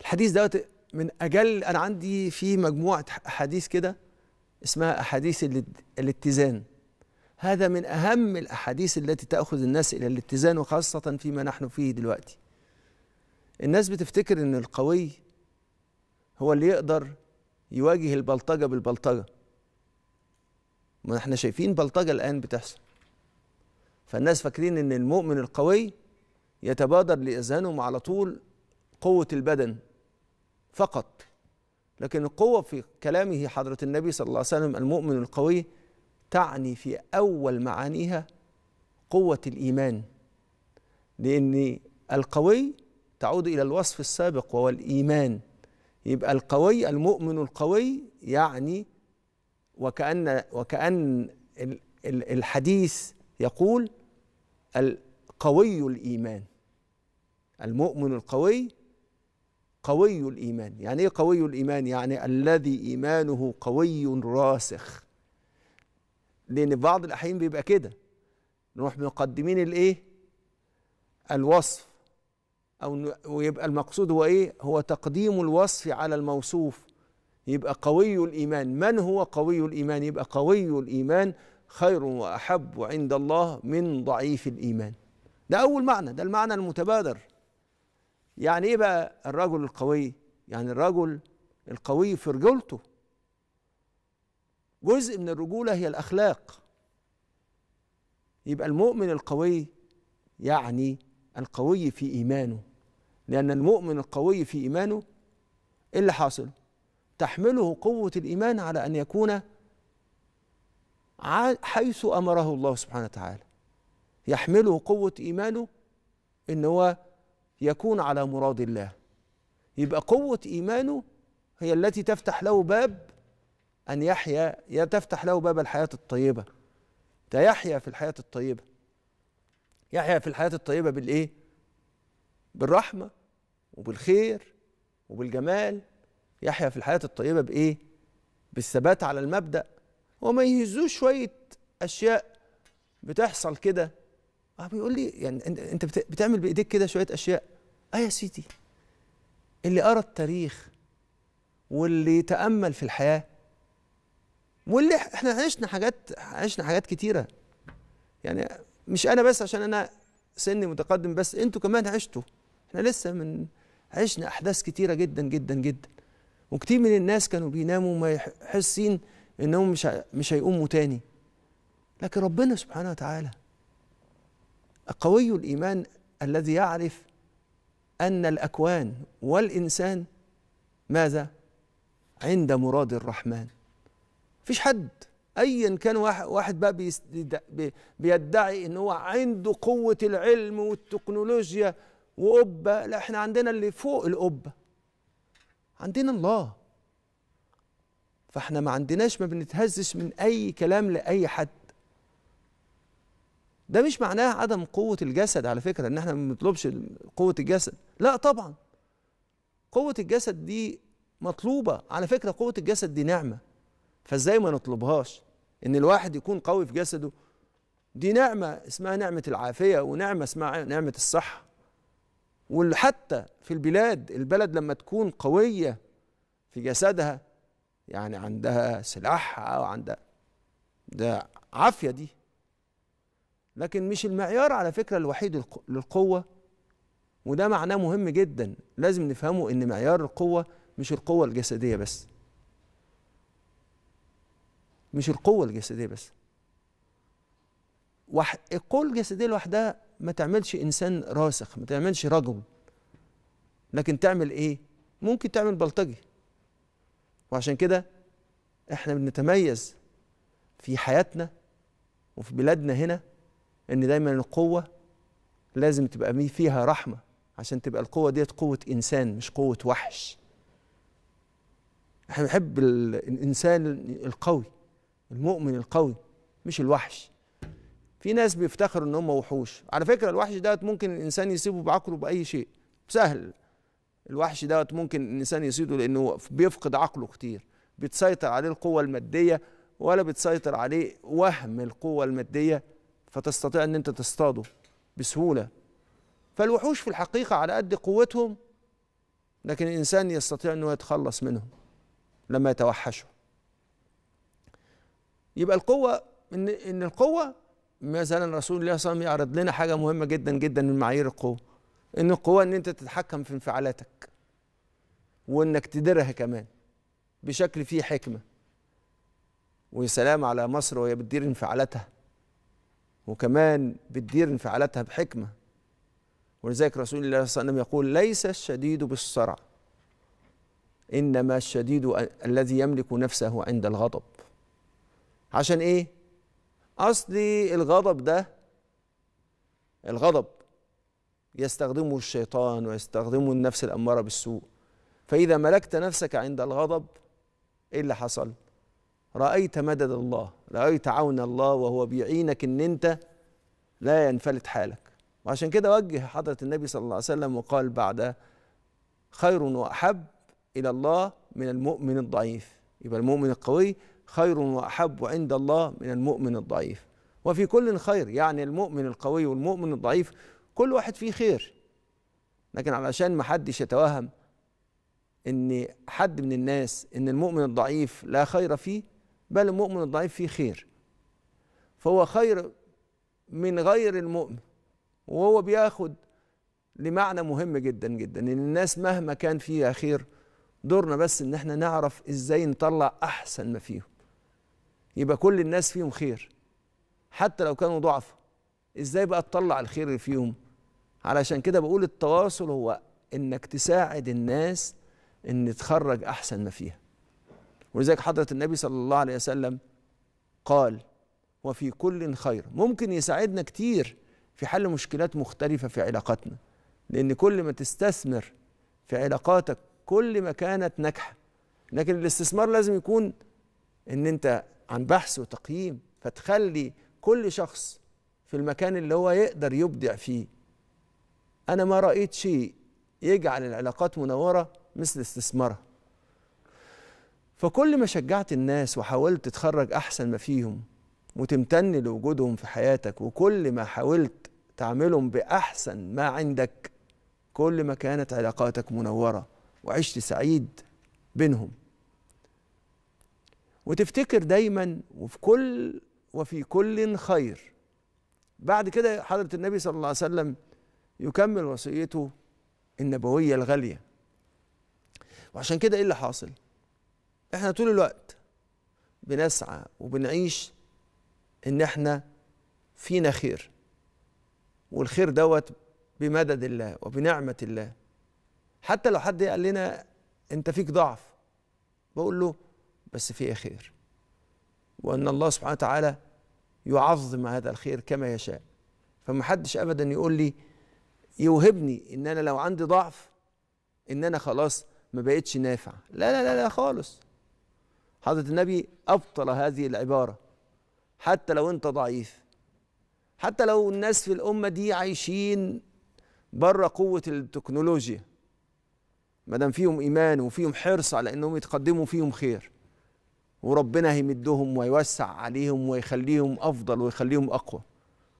الحديث دوت من اجل انا عندي في مجموعه احاديث كده اسمها احاديث الاتزان هذا من اهم الاحاديث التي تاخذ الناس الى الاتزان وخاصه فيما نحن فيه دلوقتي الناس بتفتكر ان القوي هو اللي يقدر يواجه البلطجه بالبلطجه ما احنا شايفين بلطجه الان بتحصل فالناس فاكرين ان المؤمن القوي يتبادر لاذهانهم على طول قوه البدن فقط لكن القوة في كلامه حضرة النبي صلى الله عليه وسلم المؤمن القوي تعني في أول معانيها قوة الإيمان لأن القوي تعود إلى الوصف السابق وهو الإيمان يبقى القوي المؤمن القوي يعني وكأن وكأن الحديث يقول القوي الإيمان المؤمن القوي قوي الإيمان يعني إيه قوي الإيمان يعني الذي إيمانه قوي راسخ لأن بعض الأحيان بيبقى كده نروح مقدمين الإيه الوصف أو ويبقى المقصود هو إيه هو تقديم الوصف على الموصوف يبقى قوي الإيمان من هو قوي الإيمان يبقى قوي الإيمان خير وأحب عند الله من ضعيف الإيمان ده أول معنى ده المعنى المتبادر يعني ايه بقى الرجل القوي يعني الرجل القوي في رجولته جزء من الرجوله هي الاخلاق يبقى المؤمن القوي يعني القوي في ايمانه لان المؤمن القوي في ايمانه ايه اللي حاصل تحمله قوه الايمان على ان يكون حيث امره الله سبحانه وتعالى يحمله قوه ايمانه ان هو يكون على مراد الله يبقى قوة إيمانه هي التي تفتح له باب أن يحيا يا تفتح له باب الحياة الطيبة ده في الحياة الطيبة يحيا في الحياة الطيبة بالإيه؟ بالرحمة وبالخير وبالجمال يحيا في الحياة الطيبة بإيه؟ بالثبات على المبدأ وما يهزوش شوية أشياء بتحصل كده اه بيقول لي يعني انت بتعمل بايديك كده شويه اشياء اه يا سيدي اللي قرا التاريخ واللي تامل في الحياه واللي احنا عشنا حاجات عشنا حاجات كتيره يعني مش انا بس عشان انا سني متقدم بس انتوا كمان عشتوا احنا لسه من عشنا احداث كتيره جدا جدا جدا وكتير من الناس كانوا بيناموا ما حاسين انهم مش مش هيقوموا تاني لكن ربنا سبحانه وتعالى قوي الايمان الذي يعرف ان الاكوان والانسان ماذا عند مراد الرحمن مفيش حد ايا كان واحد بقى بيدعي ان هو عنده قوه العلم والتكنولوجيا وقبه لا احنا عندنا اللي فوق القبه عندنا الله فاحنا ما عندناش ما بنتهزش من اي كلام لاي حد ده مش معناه عدم قوة الجسد على فكرة ان احنا ما بنطلبش قوة الجسد لا طبعا قوة الجسد دي مطلوبة على فكرة قوة الجسد دي نعمة فازاي ما نطلبهاش ان الواحد يكون قوي في جسده دي نعمة اسمها نعمة العافية ونعمة اسمها نعمة الصحة وحتى في البلاد البلد لما تكون قوية في جسدها يعني عندها سلاحها وعندها ده عافية دي لكن مش المعيار على فكرة الوحيد للقوة وده معناه مهم جدا لازم نفهمه ان معيار القوة مش القوة الجسدية بس مش القوة الجسدية بس وح... القوة الجسدية لوحدها ما تعملش إنسان راسخ ما تعملش رجل لكن تعمل إيه؟ ممكن تعمل بلطجي وعشان كده إحنا بنتميز في حياتنا وفي بلادنا هنا ان دايما القوه لازم تبقى فيها رحمه عشان تبقى القوه ديت قوه انسان مش قوه وحش احنا بنحب الانسان القوي المؤمن القوي مش الوحش في ناس بيفتخروا ان هم وحوش على فكره الوحش دوت ممكن الانسان يسيبه بعقله باي شيء سهل الوحش دوت ممكن الانسان يصيده لانه بيفقد عقله كتير بتسيطر عليه القوه الماديه ولا بتسيطر عليه وهم القوه الماديه فتستطيع ان انت تصطاده بسهوله فالوحوش في الحقيقه على قد قوتهم لكن الانسان يستطيع انه يتخلص منهم لما يتوحشوا يبقى القوه ان ان القوه مثلا رسول الله صلى الله عليه وسلم يعرض لنا حاجه مهمه جدا جدا من معايير القوه ان القوه ان انت تتحكم في انفعالاتك وانك تديرها كمان بشكل فيه حكمه وسلام على مصر وهي بتدير انفعالاتها وكمان بتدير انفعالاتها بحكمة ولذلك رسول الله صلى الله عليه وسلم يقول ليس الشديد بالصرع إنما الشديد الذي يملك نفسه عند الغضب عشان إيه؟ أصلي الغضب ده الغضب يستخدمه الشيطان ويستخدمه النفس الأمارة بالسوء فإذا ملكت نفسك عند الغضب إيه اللي حصل؟ رأيت مدد الله رأيت عون الله وهو بيعينك ان انت لا ينفلت حالك وعشان كده وجه حضرة النبي صلى الله عليه وسلم وقال بعد خير وأحب إلى الله من المؤمن الضعيف يبقى المؤمن القوي خير وأحب عند الله من المؤمن الضعيف وفي كل خير يعني المؤمن القوي والمؤمن الضعيف كل واحد فيه خير لكن علشان ما حدش يتوهم ان حد من الناس ان المؤمن الضعيف لا خير فيه بل المؤمن الضعيف فيه خير فهو خير من غير المؤمن وهو بياخد لمعنى مهم جدا جدا ان الناس مهما كان فيها خير دورنا بس ان احنا نعرف ازاي نطلع احسن ما فيهم يبقى كل الناس فيهم خير حتى لو كانوا ضعف ازاي بقى تطلع الخير اللي فيهم علشان كده بقول التواصل هو انك تساعد الناس ان تخرج احسن ما فيها ولذلك حضرة النبي صلى الله عليه وسلم قال وفي كل خير ممكن يساعدنا كتير في حل مشكلات مختلفة في علاقاتنا لأن كل ما تستثمر في علاقاتك كل ما كانت ناجحة لكن الاستثمار لازم يكون ان انت عن بحث وتقييم فتخلي كل شخص في المكان اللي هو يقدر يبدع فيه انا ما رايت شيء يجعل العلاقات منوره مثل استثمارها فكل ما شجعت الناس وحاولت تخرج أحسن ما فيهم وتمتن لوجودهم في حياتك وكل ما حاولت تعملهم بأحسن ما عندك كل ما كانت علاقاتك منورة وعشت سعيد بينهم وتفتكر دايما وفي كل وفي كل خير بعد كده حضرة النبي صلى الله عليه وسلم يكمل وصيته النبوية الغالية وعشان كده ايه اللي حاصل؟ احنا طول الوقت بنسعى وبنعيش ان احنا فينا خير والخير دوت بمدد الله وبنعمة الله حتى لو حد قال لنا انت فيك ضعف بقول له بس فيه خير وان الله سبحانه وتعالى يعظم هذا الخير كما يشاء فمحدش ابدا يقول لي يوهبني ان انا لو عندي ضعف ان انا خلاص ما بقتش نافع لا لا لا, لا خالص حضرة النبي أبطل هذه العبارة حتى لو أنت ضعيف حتى لو الناس في الأمة دي عايشين بره قوة التكنولوجيا ما دام فيهم إيمان وفيهم حرص على أنهم يتقدموا فيهم خير وربنا هيمدهم ويوسع عليهم ويخليهم أفضل ويخليهم أقوى